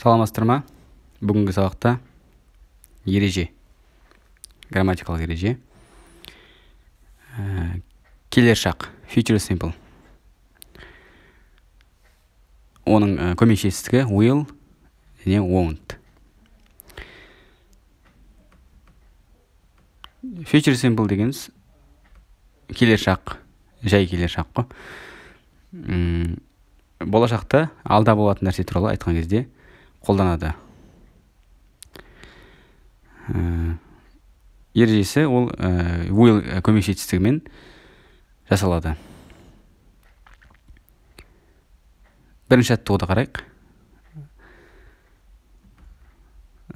саламатсыздар ма бүгінгі сабақта ереже грамматикалық ереже ә, келер шақ future simple оның ә, көмекшестігі will және won't future simple дегеніміз келер шақ жай келер шақ қой болашақта алда болатын нәрсе туралы айтқан кезде қолданады ә, ережесі ол ә, will э, көмекші жасалады бірінші жаттығуды қарайық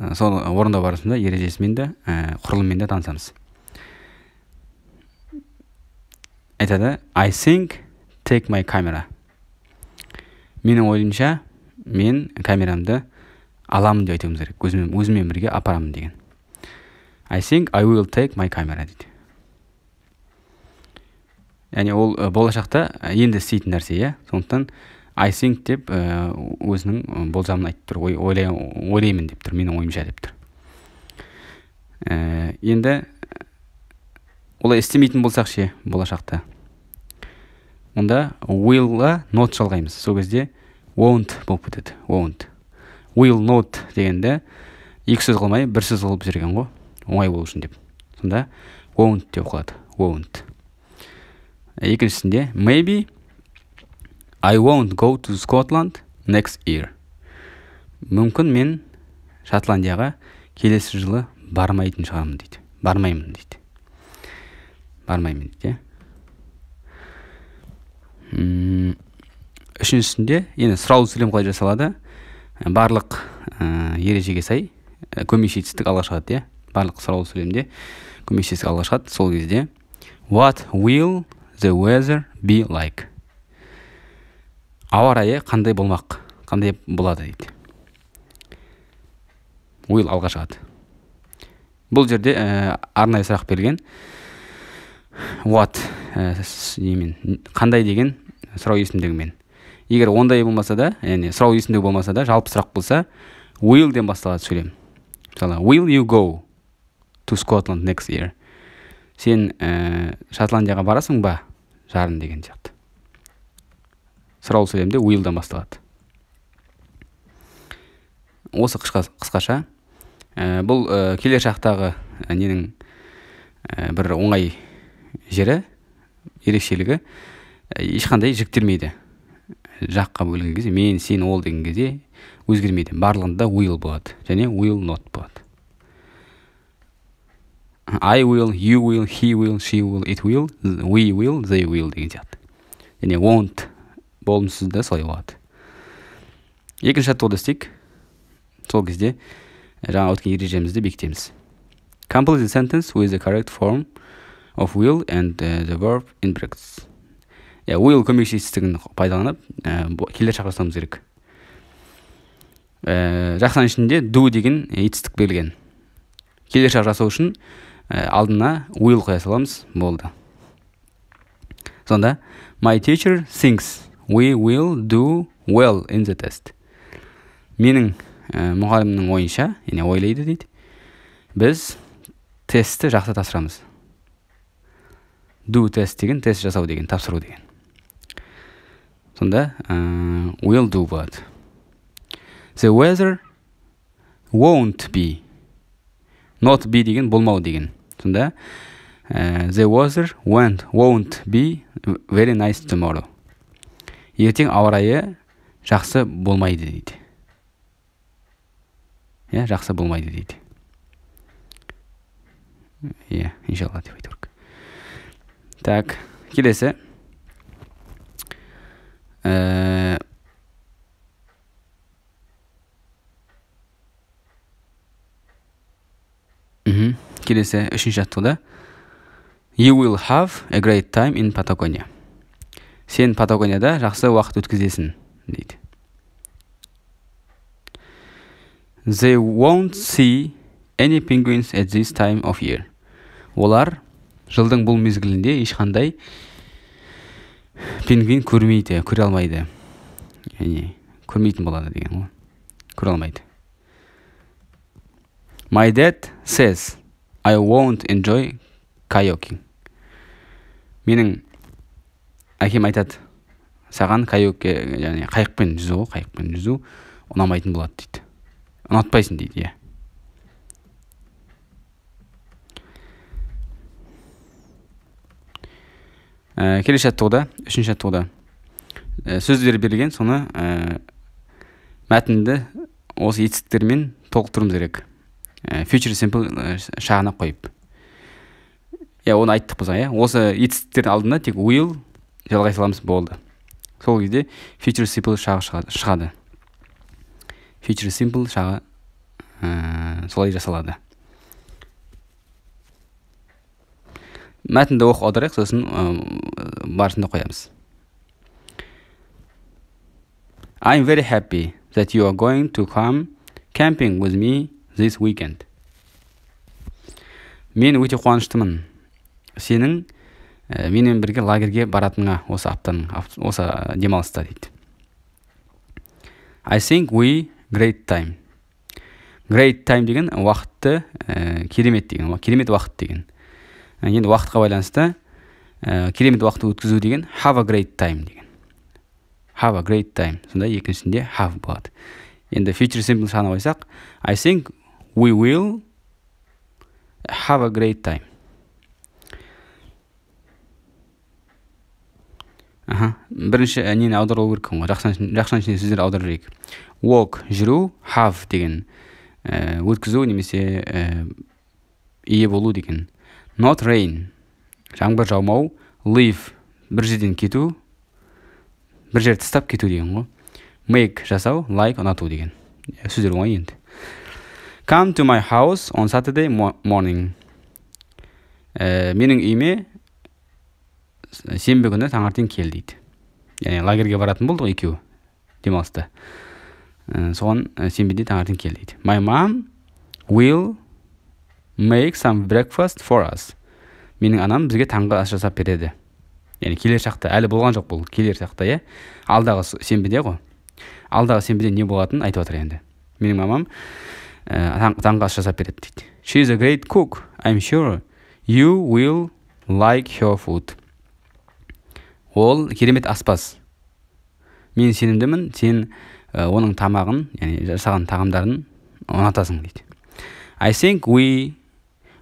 ә, сол орындау барысында ережесімен де ә, құрылыммен де танысамыз айтады I think take my camera менің ойымша мен камерамды аламын деп айтуымыз керек өзімен, өзіммен бірге апарамын деген i think i will take my camera дейді яғни ол болашақта енді істейтін нәрсе иә сондықтан i think деп өзінің болжамын айтып тұр ой, ойлай, ойлаймын деп тұр менің ойымша деп тұр ә, енді олай істемейтін болсақ ше болашақта онда willға not жалғаймыз сол кезде won't болып кетеді won't will not дегенде екі сөз қылмай бір сөз қылып жіберген ғой оңай болу үшін деп сонда won't деп қалады won't екіншісінде maybe I won't go to Scotland next year мүмкін мен шотландияға келесі жылы бармайтын шығармын дейді бармаймын дейді бармаймын дейді иә үшіншісінде енді сұрау сөйлем қалай жасалады Э, барлық ә, ережеге сай ә, э, көмешетістік алға шығады иә барлық сұраулы сөйлемде көмешетістік алға шығады сол кезде what will the weather be like ауа райы қандай болмақ қандай болады дейді will алға шығады бұл жерде ә, арнайы сұрақ берілген what ә, немен қандай деген сұрау есімдігімен егер ондай болмаса да яғни сұрау есімде болмаса да жалпы сұрақ болса will-ден басталады сөйлем мысалы will you go to scotland next year сен ә, шотландияға барасың ба Жарын деген сияқты Сұрау сөйлемде will-ден басталады осы қысқа, қысқаша э, бұл ә, келер шақтағы ненің ә, бір оңай жері ерекшелігі ешқандай жіктелмейді жаққа бөлген кезде мен сен ол деген кезде өзгермейді барлығында will болады және will not болады I will, you will, he will, she will, it will, we will, they will деген сияқты және won't да солай болады екінші жаттығуды істейік сол кезде жаңа өткен ережемізді бекітеміз complete the sentence with the correct form of will and uh, the verb in brackets иә will көмекші етістігін пайдаланып ә, келер шақырсамыз керек ә, э, жақсаның ішінде do деген етістік э, берілген келер шақ жасау үшін алдына will қоя саламыз болды сонда my teacher thinks we will do well in the test менің ә, мұғалімнің ойынша яғни ойлайды дейді біз тестті жақсы тапсырамыз do тест деген тест жасау деген тапсыру деген сонда ә, will do what the weather won't be not be деген болмау деген сонда ә, the weather won't, won't be very nice tomorrow ертең ауа райы жақсы болмайды дейді иә жақсы болмайды дейді иә иншалла деп айту керек так келесі м mhm. келесі үшінші жаттығуда you will have a great time in patagonia сен патагонияда жақсы уақыт өткізесің дейді they won't see any penguins at this time of year олар жылдың бұл мезгілінде ешқандай пингвин көрмейді көре алмайды яғни көрмейтін болады деген ғой көре алмайды my dad says i won't enjoy kayaking менің әкем айтады саған каекке яғни қайықпен жүзу ғой қайықпен жүзу ұнамайтын болады дейді ұнатпайсың дейді иә ә, келесі жаттығуда үшінші жаттығуда ә, сөздер берілген соны ә, мәтінді осы етістіктермен толықтыруымыз керек ә, future simple шағына қойып иә оны айттық біз иә осы етістіктердің алдында тек will жалғай саламыз болды сол кезде Фьючер Симпл шағы шығады Фьючер Симпл шағы ә, солай жасалады мәтінді оқып аударайық сосын барысында қоямыз I'm very happy that you are going to come camping with me this weekend. Мен өте қуаныштымын. Сенің ә, бірге лагерге баратыныңа осы аптаның осы демалыста дейді. I think we great time. Great time деген уақытты ә, керемет деген, керемет уақыт деген. Э, енді уақытқа байланысты ә, э, керемет уақыт өткізу деген have a great time деген have a great time сонда екіншісінде have болады енді future simple санап қойсақ i think we will have a great time аха бірінші ә, нені аударылу керек екен ғой жақшаның ішіне сөздер аударып walk жүру have деген өткізу немесе ие болу деген not rain жаңбыр жаумау leave бір жерден кету бір жерді тастап кету деген ғой make жасау like ұнату деген иә, сөздер оңай енді come to my house on saturday morning ә, менің үйіме сенбі күні таңертең кел дейді яғни лагерьге баратын болдық ғой екеуі демалыста ә, соған ә, сенбіде таңертең кел дейді my mom will make some breakfast for us менің анам бізге таңғы ас жасап береді яғни келер шақта әлі болған жоқ бұл келер шақта иә алдағы сенбіде ғой алдағы сенбіде не болатынын айтып жатыр енді менің мамам ә, таңғы ас жасап береді дейді she is a great cook i'm sure you will like her food ол керемет аспаз мен сенімдімін сен э, оның тамағын яғни жасаған тағамдарын ұнатасың дейді i think we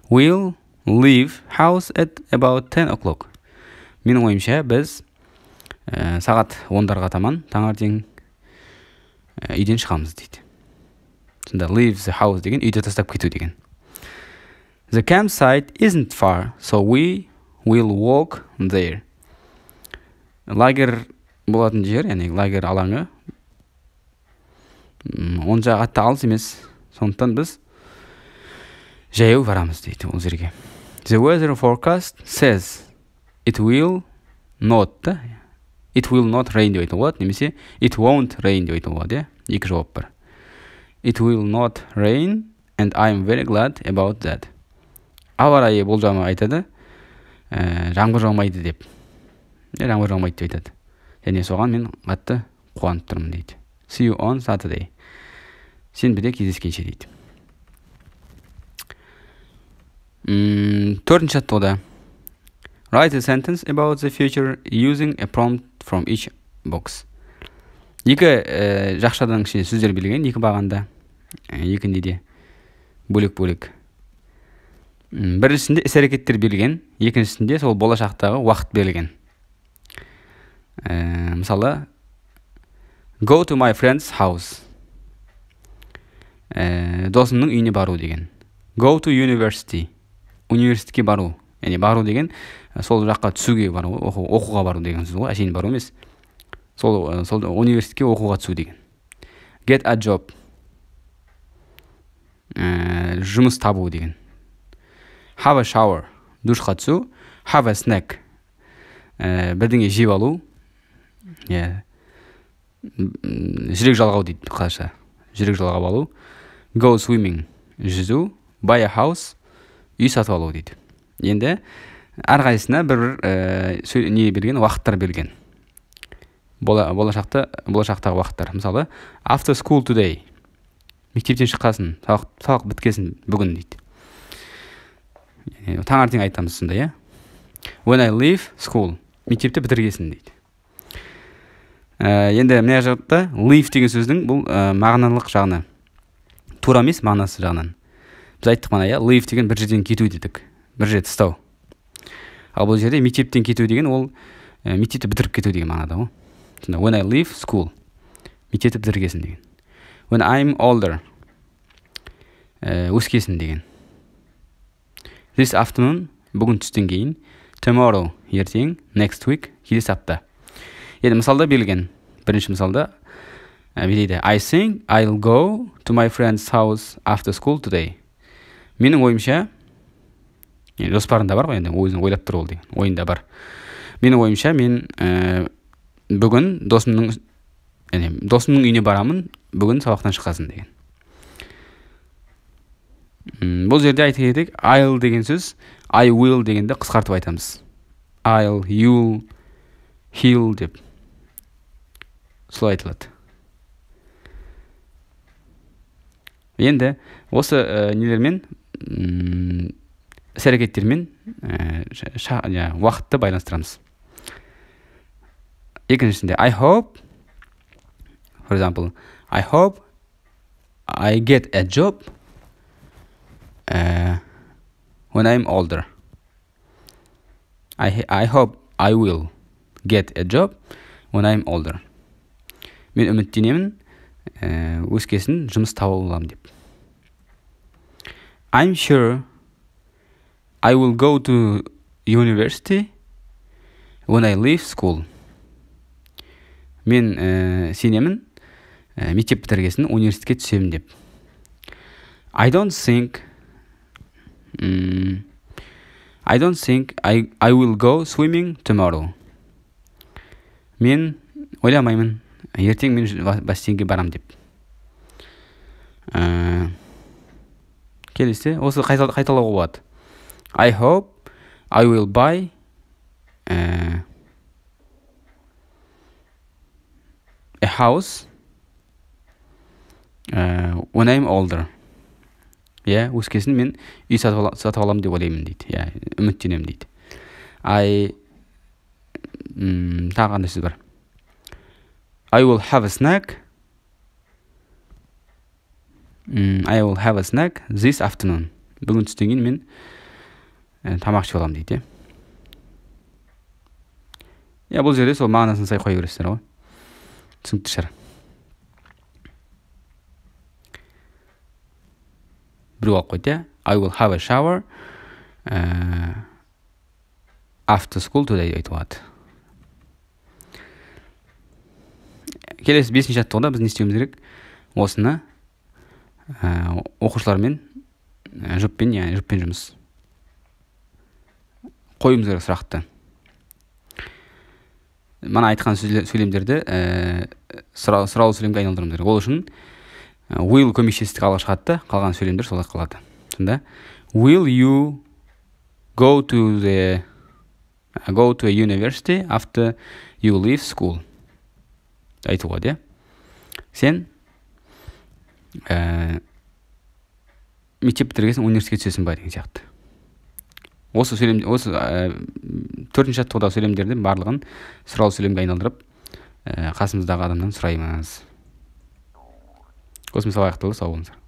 will leave house at about 10 o'clock менің ойымша біз ә, сағат ондарға таман таңертең ә, үйден шығамыз дейді сонда leave the house деген үйді тастап кету деген the campsite isn't far so we will walk there лагерь болатын жер яғни лагерь алаңы онша қатты алыс емес сондықтан біз жаяу барамыз дейді ол жерге the weather forecast says it will not да it will not rain деп айтуға болады немесе it won't rain деп айтуға болады иә екі жауап бар it will not rain and I'm very glad about that ауа райы болжамы айтады ә, жаңбыр жаумайды деп э, жаңбыр жаумайды деп айтады және соған мен қатты қуанып тұрмын дейді see you on saturday сенбіде кездескенше дейді төртінші mm, жаттығуда write a sentence about the future using a prompt from each box екі ә, жақшадан сөздер берілген екі бағанда э, екі неде бөлек бөлек біріншісінде іс әрекеттер берілген екіншісінде сол болашақтағы уақыт берілген э, мысалы go to my friend's house ә, досымның үйіне бару деген go to university университетке бару яғни бару деген э, сол жаққа түсуге бару оқу, оқуға бару деген сөз ғой әшейін бару емес сол э, сол университетке оқуға түсу деген get a job э, жұмыс табу деген have a shower душқа түсу have a snack ә, бірдеңе жеп алу иә жүрек жалғау дейді қазақша жүрек жалғап алу go swimming жүзу buy a house үй сатып алу дейді енді әрқайсысына бір ә, не берген уақыттар берген Бола, болашақта болашақтағы уақыттар мысалы after school today мектептен шыққасын сабақ, сабақ біткесін бүгін дейді таңертең айтамыз сонда иә when I leave school мектепті бітіргесін дейді э, енді мына жақта leave деген сөздің бұл ә, э, мағыналық жағына тура емес мағынасы жағынан біз айттық мана иә лыйв деген бір жерден кету дедік бір жерде тастау ал бұл жерде мектептен кету деген ол ә, мектепті бітіріп кету деген мағынада ғой сонда when I leave school мектепті бітіргесін деген when I'm older ә, өскесін деген this afternoon бүгін түстен кейін tomorrow ертең next week келесі апта енді мысалда берілген бірінші мысалда ә, I think I'll go to my friend's house after school today менің ойымша жоспарында бар ғой енді өзің ойлап тұр ол деген ойында бар менің ойымша мен ә, бүгін досымның яғни досымның үйіне барамын бүгін сабақтан шығасың деген Үм, бұл жерде айта кетейік айл деген сөз i will дегенді қысқартып айтамыз i'll you'll he'll деп солай айтылады енді осы нелермен іс әрекеттермен э, уақытты байланыстырамыз екіншісінде i hope for example i hope i get a job э, when i'm older I, I hope i will get a job when i'm older мен үміттенемін өскесін жұмыс таба аламын деп I'm sure I will go to university when I leave school. Мен ә, э, сенемін ә, мектеп бітіргесін университетке түсемін деп. I don't think I don't think I, I will go swimming tomorrow. Мен ойламаймын ертең мен бассейнге барам деп. Э, келесі осы қайталауға болады i hope i will buy э, a house uh, when i'm older иә yeah, өз мен үй сатып аламын деп ойлаймын дейді иә yeah, үміттенемін дейді I тағы қандай сөз бар I will have a snack I will have a snack this afternoon бүгін түстен кейін мен э, тамақ ішіп аламын дейді иә. иә бұл жерде сол мағынасына сай қоя бересіздер ғой түсінікті шығар біреу алып қойды иә i will have a shower э, after school today айтуға келесі бесінші жаттығуда біз не істеуіміз керек осыны ә, оқушылармен ә, э, жұппен яғни жұппен жұмыс қоюымыз керек сұрақты мана айтқан сөйлемдерді ә, сұраулы сөйлемге айналдыруымыз керек ол үшін will көмекшестік алға шығады да қалған сөйлемдер солай қалады сонда will you go to the go to a university after you leave school айтуға иә сен ә, мектеп бітірген соң университетке түсесің ба деген сияқты осы сөйлем осы ә, төртінші жаттығудағы сөйлемдердің барлығын сұрау сөйлемге айналдырып ә, қасымыздағы адамнан сұраймыз осымен сабақ аяқталды сау болыңыздар